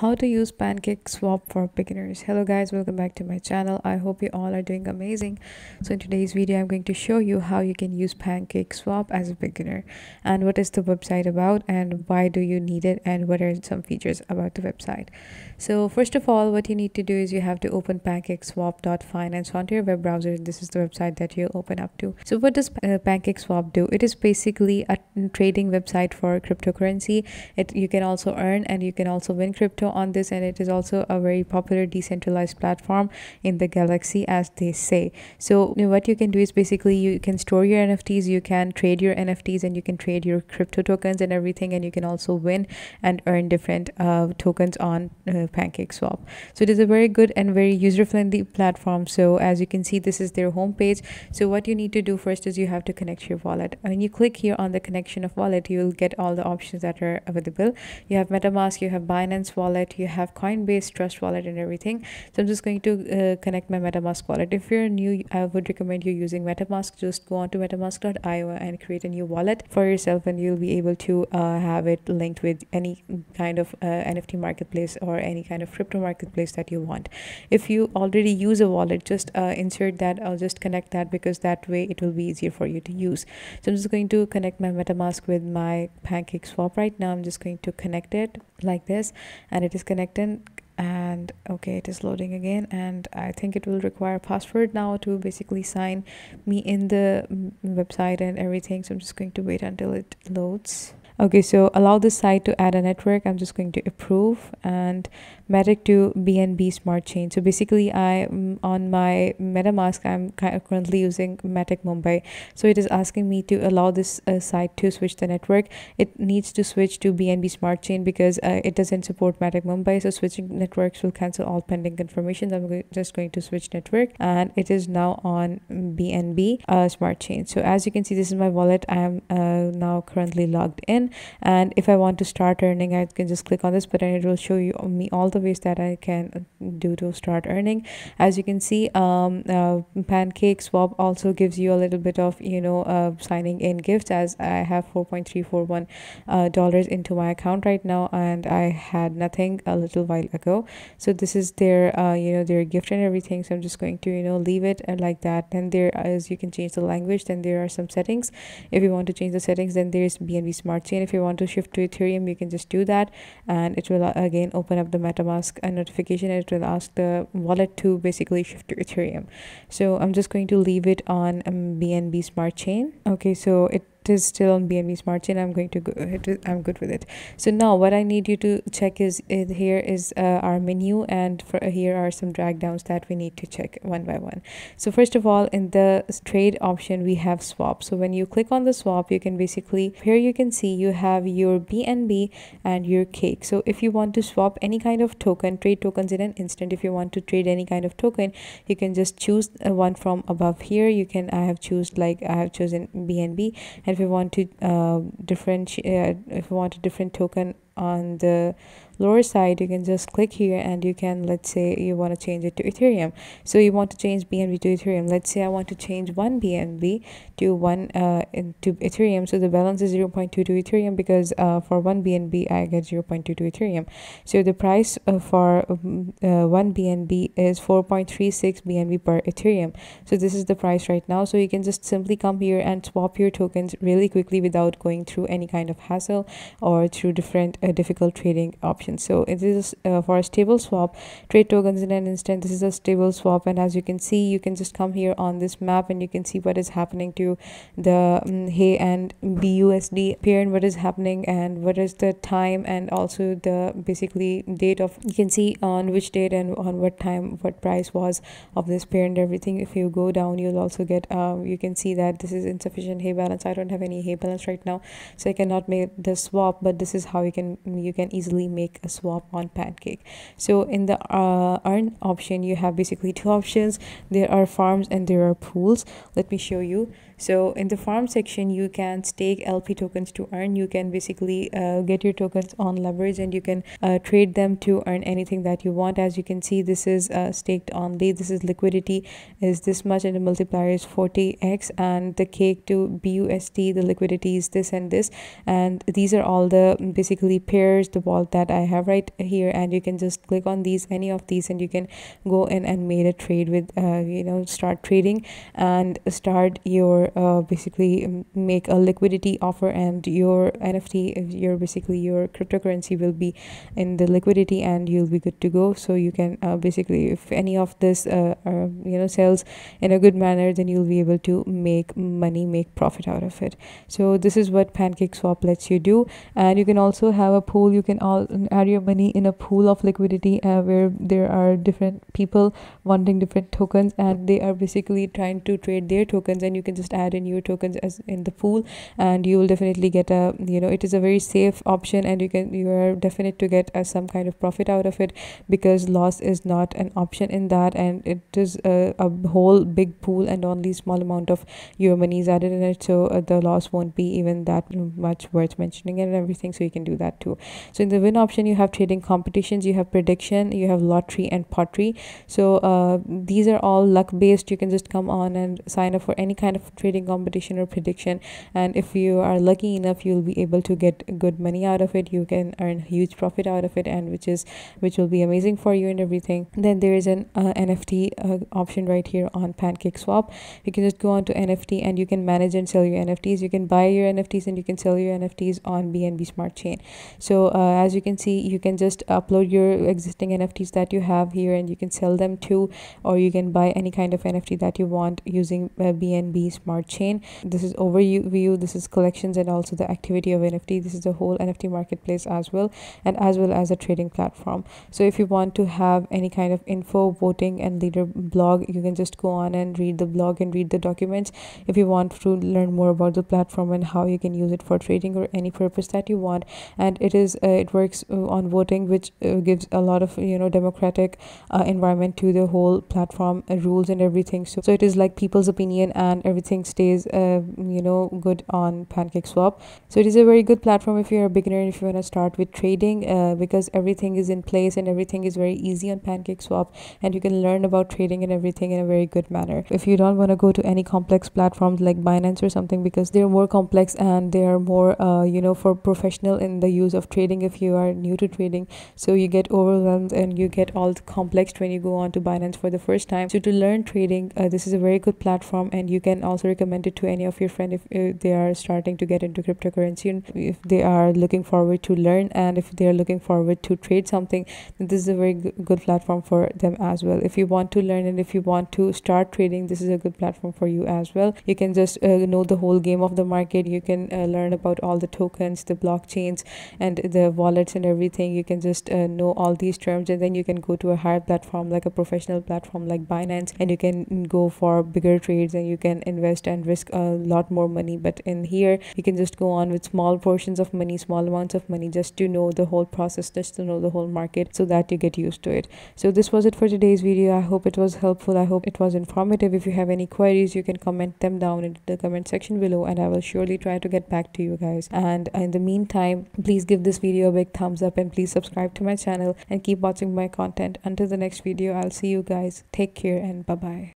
how to use pancake swap for beginners hello guys welcome back to my channel i hope you all are doing amazing so in today's video i'm going to show you how you can use pancake swap as a beginner and what is the website about and why do you need it and what are some features about the website so first of all what you need to do is you have to open pancakeswap.finance onto your web browser this is the website that you open up to so what does uh, pancake swap do it is basically a trading website for cryptocurrency it you can also earn and you can also win crypto on this and it is also a very popular decentralized platform in the galaxy as they say so you know, what you can do is basically you can store your nfts you can trade your nfts and you can trade your crypto tokens and everything and you can also win and earn different uh, tokens on uh, pancake swap so it is a very good and very user friendly platform so as you can see this is their homepage so what you need to do first is you have to connect your wallet when you click here on the connection of wallet you will get all the options that are available you have metamask you have binance wallet wallet you have coinbase trust wallet and everything so i'm just going to uh, connect my metamask wallet if you're new i would recommend you using metamask just go on to metamask.io and create a new wallet for yourself and you'll be able to uh, have it linked with any kind of uh, nft marketplace or any kind of crypto marketplace that you want if you already use a wallet just uh, insert that I'll just connect that because that way it will be easier for you to use so i'm just going to connect my metamask with my pancake swap right now i'm just going to connect it like this and it it is connected and okay it is loading again and i think it will require password now to basically sign me in the mm, website and everything so i'm just going to wait until it loads okay so allow this site to add a network i'm just going to approve and matic to bnb smart chain so basically i mm, on my metamask i'm currently using matic mumbai so it is asking me to allow this uh, site to switch the network it needs to switch to bnb smart chain because uh, it doesn't support matic mumbai so switching networks will cancel all pending confirmations i'm just going to switch network and it is now on bnb uh, smart chain so as you can see this is my wallet i am uh, now currently logged in and if I want to start earning I can just click on this button it will show you uh, me all the ways that I can uh, do to start earning as you can see um, uh, pancake swap also gives you a little bit of you know uh, signing in gifts as I have 4.341 uh, dollars into my account right now and I had nothing a little while ago so this is their uh, you know their gift and everything so I'm just going to you know leave it uh, like that and there as you can change the language then there are some settings if you want to change the settings then there's BNB smart chain again if you want to shift to ethereum you can just do that and it will uh, again open up the metamask uh, notification and it will ask the wallet to basically shift to ethereum so i'm just going to leave it on bnb um, smart chain okay so it is still on BNB Smart Chain. I'm going to go ahead. I'm good with it. So now what I need you to check is, is here is uh, our menu and for uh, here are some drag downs that we need to check one by one. So first of all, in the trade option, we have swap. So when you click on the swap, you can basically here you can see you have your BNB and your cake. So if you want to swap any kind of token, trade tokens in an instant, if you want to trade any kind of token, you can just choose uh, one from above here. You can I have choose like I have chosen BNB and if we want to uh, differentiate uh, if we want a different token on the lower side you can just click here and you can let's say you want to change it to ethereum so you want to change bnb to ethereum let's say i want to change one bnb to one uh to ethereum so the balance is 0.22 ethereum because uh for one bnb i get 0.22 ethereum so the price uh, for um, uh, one bnb is 4.36 bnb per ethereum so this is the price right now so you can just simply come here and swap your tokens really quickly without going through any kind of hassle or through different uh, difficult trading options so this is uh, for a stable swap trade tokens in an instant this is a stable swap and as you can see you can just come here on this map and you can see what is happening to the um, mm, hey and busd pair and what is happening and what is the time and also the basically date of you can see on which date and on what time what price was of this pair and everything if you go down you'll also get um you can see that this is insufficient hay balance i don't have any hay balance right now so i cannot make the swap but this is how you can you can easily make a swap on pancake so in the uh, earn option you have basically two options there are farms and there are pools let me show you so in the farm section you can stake lp tokens to earn you can basically uh, get your tokens on leverage and you can uh, trade them to earn anything that you want as you can see this is uh, staked only this is liquidity is this much and the multiplier is 40x and the cake to busd the liquidity is this and this and these are all the basically pairs the vault that i have right here and you can just click on these any of these and you can go in and made a trade with uh, you know start trading and start your uh, basically make a liquidity offer and your nft your basically your cryptocurrency will be in the liquidity and you'll be good to go so you can uh, basically if any of this uh, uh, you know sells in a good manner then you'll be able to make money make profit out of it so this is what pancake swap lets you do and you can also have a pool you can all had your money in a pool of liquidity uh, where there are different people wanting different tokens and they are basically trying to trade their tokens and you can just add in your tokens as in the pool and you will definitely get a you know it is a very safe option and you can you are definite to get uh, some kind of profit out of it because loss is not an option in that and it is a, a whole big pool and only small amount of your money is added in it so uh, the loss won't be even that much worth mentioning and everything so you can do that too so in the win option option you have trading competitions you have prediction you have lottery and pottery so uh, these are all luck based you can just come on and sign up for any kind of trading competition or prediction and if you are lucky enough you'll be able to get good money out of it you can earn huge profit out of it and which is which will be amazing for you and everything then there is an uh, nft uh, option right here on pancake swap you can just go on to nft and you can manage and sell your nfts you can buy your nfts and you can sell your nfts on bnb smart chain so uh, as you can see you can just upload your existing nfts that you have here and you can sell them too or you can buy any kind of nft that you want using bnb uh, smart chain this is overview this is collections and also the activity of nft this is the whole nft marketplace as well and as well as a trading platform so if you want to have any kind of info voting and leader blog you can just go on and read the blog and read the documents if you want to learn more about the platform and how you can use it for trading or any purpose that you want and it is uh, it works uh, on voting which uh, gives a lot of you know democratic uh, environment to the whole platform uh, rules and everything so, so it is like people's opinion and everything stays you know good on pancake swap so it is a very good platform if you're a beginner if you want to start with trading because everything is in place and everything is very easy on pancake swap and you can learn about trading and everything in a very good manner if you don't want to go to any complex platforms like binance or something because they're more complex and they are more uh, you know for professional in the use of trading if you are new new to trading so you get overwhelmed and you get all complex when you go on to binance for the first time so to learn trading uh, this is a very good platform and you can also recommend it to any of your friend if, if they are starting to get into cryptocurrency if they are looking forward to learn and if they are looking forward to trade something this is a very good platform for them as well if you want to learn and if you want to start trading this is a good platform for you as well you can just uh, know the whole game of the market you can uh, learn about all the tokens the blockchains and the wallets and everything everything you can just uh, know all these terms and then you can go to a higher platform like a professional platform like binance and you can go for bigger trades and you can invest and risk a lot more money but in here you can just go on with small portions of money small amounts of money just to know the whole process just to know the whole market so that you get used to it so this was it for today's video i hope it was helpful i hope it was informative if you have any queries you can comment them down in the comment section below and i will surely try to get back to you guys and in the meantime please give this video a big thumbs up and please subscribe to my channel and keep watching my content. Until the next video, I'll see you guys. Take care and bye bye.